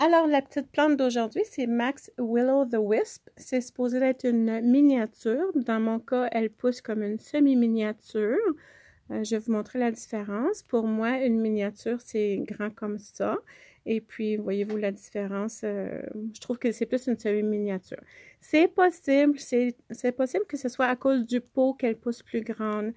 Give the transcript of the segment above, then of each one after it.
Alors, la petite plante d'aujourd'hui, c'est Max Willow the Wisp. C'est supposé être une miniature. Dans mon cas, elle pousse comme une semi-miniature. Euh, je vais vous montrer la différence. Pour moi, une miniature, c'est grand comme ça. Et puis, voyez-vous la différence? Euh, je trouve que c'est plus une semi-miniature. C'est possible, c'est possible que ce soit à cause du pot qu'elle pousse plus grande.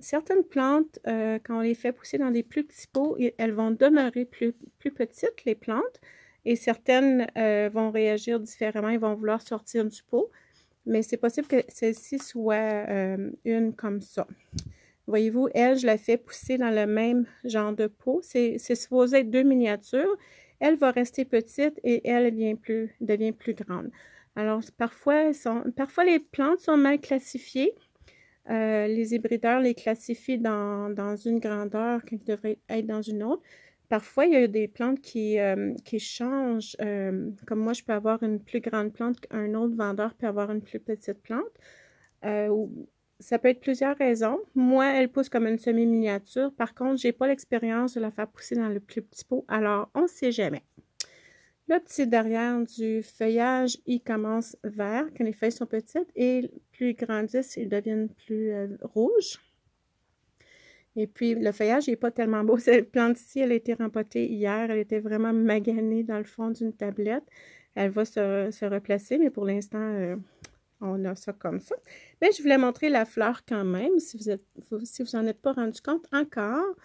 Certaines plantes, euh, quand on les fait pousser dans des plus petits pots, elles vont demeurer plus petites, les plantes et certaines euh, vont réagir différemment elles vont vouloir sortir du pot. Mais c'est possible que celle-ci soit euh, une comme ça. Voyez-vous, elle, je la fais pousser dans le même genre de pot. C'est supposé être deux miniatures. Elle va rester petite et elle devient plus grande. Alors, parfois, sont, parfois les plantes sont mal classifiées. Euh, les hybrideurs les classifient dans, dans une grandeur qui devraient être dans une autre. Parfois, il y a des plantes qui, euh, changent. Euh, comme moi, je peux avoir une plus grande plante qu'un autre vendeur peut avoir une plus petite plante. Euh, ça peut être plusieurs raisons. Moi, elle pousse comme une semi-miniature. Par contre, je n'ai pas l'expérience de la faire pousser dans le plus petit pot. Alors, on ne sait jamais. Le petit derrière du feuillage, il commence vert quand les feuilles sont petites et plus ils grandissent, ils deviennent plus rouges. Et puis, le feuillage n'est pas tellement beau. Cette plante-ci, elle a été rempotée hier. Elle était vraiment maganée dans le fond d'une tablette. Elle va se, replacer, mais pour l'instant, euh, on a ça comme ça. Mais je voulais montrer la fleur quand même, si vous êtes, si vous en êtes pas rendu compte encore.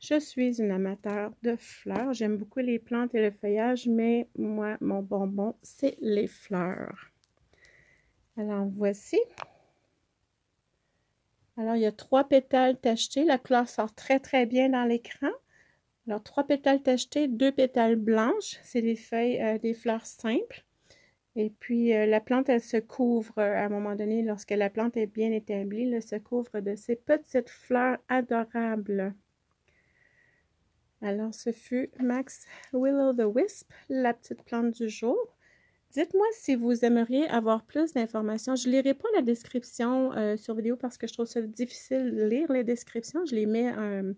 Je suis une amateur de fleurs. J'aime beaucoup les plantes et le feuillage, mais moi, mon bonbon, c'est les fleurs. Alors, voici. Alors, il y a trois pétales tachetés. La couleur sort très, très bien dans l'écran. Alors, trois pétales tachetés, deux pétales blanches. C'est des feuilles, euh, des fleurs simples. Et puis, euh, la plante, elle se couvre euh, à un moment donné, lorsque la plante est bien établie, elle se couvre de ces petites fleurs adorables. Alors, ce fut Max Willow the Wisp, la petite plante du jour. Dites-moi si vous aimeriez avoir plus d'informations. Je ne lirai pas la description euh, sur vidéo parce que je trouve ça difficile de lire les descriptions. Je les mets euh,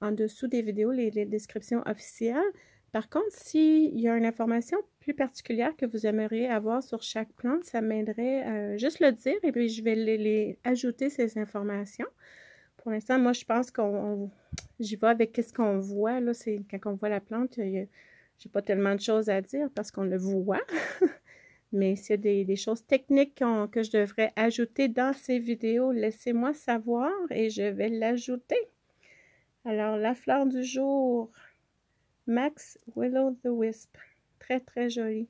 en dessous des vidéos, les, descriptions officielles. Par contre, s'il y a une information plus particulière que vous aimeriez avoir sur chaque plante, ça m'aiderait euh, juste le dire et puis je vais les, ajouter ces informations. Pour l'instant, moi, je pense qu'on j'y vais avec ce qu'on voit. Là, quand on voit la plante, j'ai pas tellement de choses à dire parce qu'on le voit. Mais s'il y a des, choses techniques que je devrais ajouter dans ces vidéos, laissez-moi savoir et je vais l'ajouter. Alors, la fleur du jour, Max Willow the Wisp. Très, très jolie.